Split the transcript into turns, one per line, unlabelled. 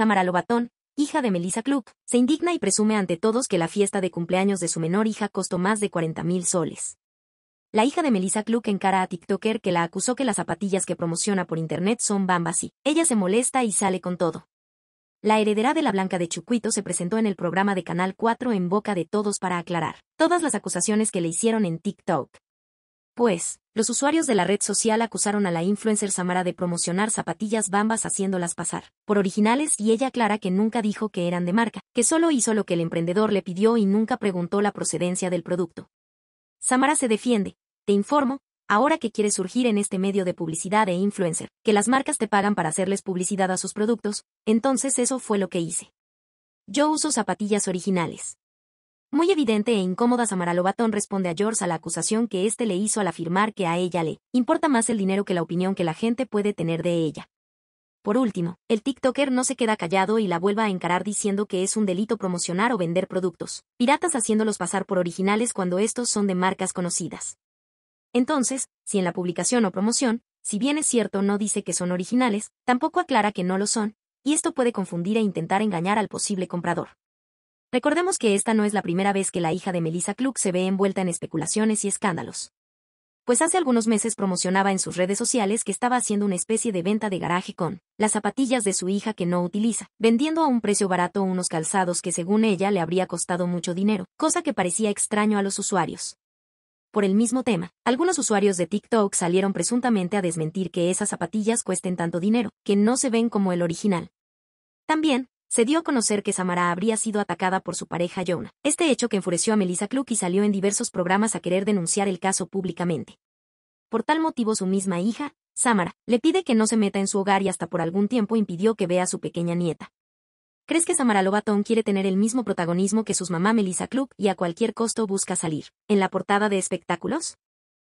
Samara Lobatón, hija de Melissa Club, se indigna y presume ante todos que la fiesta de cumpleaños de su menor hija costó más de 40.000 soles. La hija de Melissa Cluck encara a TikToker que la acusó que las zapatillas que promociona por internet son bambas y ella se molesta y sale con todo. La heredera de la Blanca de Chucuito se presentó en el programa de Canal 4 en boca de todos para aclarar todas las acusaciones que le hicieron en TikTok. Pues, los usuarios de la red social acusaron a la influencer Samara de promocionar zapatillas bambas haciéndolas pasar por originales y ella aclara que nunca dijo que eran de marca, que solo hizo lo que el emprendedor le pidió y nunca preguntó la procedencia del producto. Samara se defiende, te informo, ahora que quieres surgir en este medio de publicidad e influencer, que las marcas te pagan para hacerles publicidad a sus productos, entonces eso fue lo que hice. Yo uso zapatillas originales. Muy evidente e incómoda Samara Lobatón responde a George a la acusación que éste le hizo al afirmar que a ella le importa más el dinero que la opinión que la gente puede tener de ella. Por último, el TikToker no se queda callado y la vuelve a encarar diciendo que es un delito promocionar o vender productos, piratas haciéndolos pasar por originales cuando estos son de marcas conocidas. Entonces, si en la publicación o promoción, si bien es cierto no dice que son originales, tampoco aclara que no lo son, y esto puede confundir e intentar engañar al posible comprador. Recordemos que esta no es la primera vez que la hija de Melissa Klug se ve envuelta en especulaciones y escándalos. Pues hace algunos meses promocionaba en sus redes sociales que estaba haciendo una especie de venta de garaje con las zapatillas de su hija que no utiliza, vendiendo a un precio barato unos calzados que según ella le habría costado mucho dinero, cosa que parecía extraño a los usuarios. Por el mismo tema, algunos usuarios de TikTok salieron presuntamente a desmentir que esas zapatillas cuesten tanto dinero, que no se ven como el original. También, se dio a conocer que Samara habría sido atacada por su pareja Jonah. Este hecho que enfureció a Melissa Cluck y salió en diversos programas a querer denunciar el caso públicamente. Por tal motivo su misma hija, Samara, le pide que no se meta en su hogar y hasta por algún tiempo impidió que vea a su pequeña nieta. ¿Crees que Samara Lobatón quiere tener el mismo protagonismo que sus mamá Melissa Cluck y a cualquier costo busca salir? ¿En la portada de espectáculos?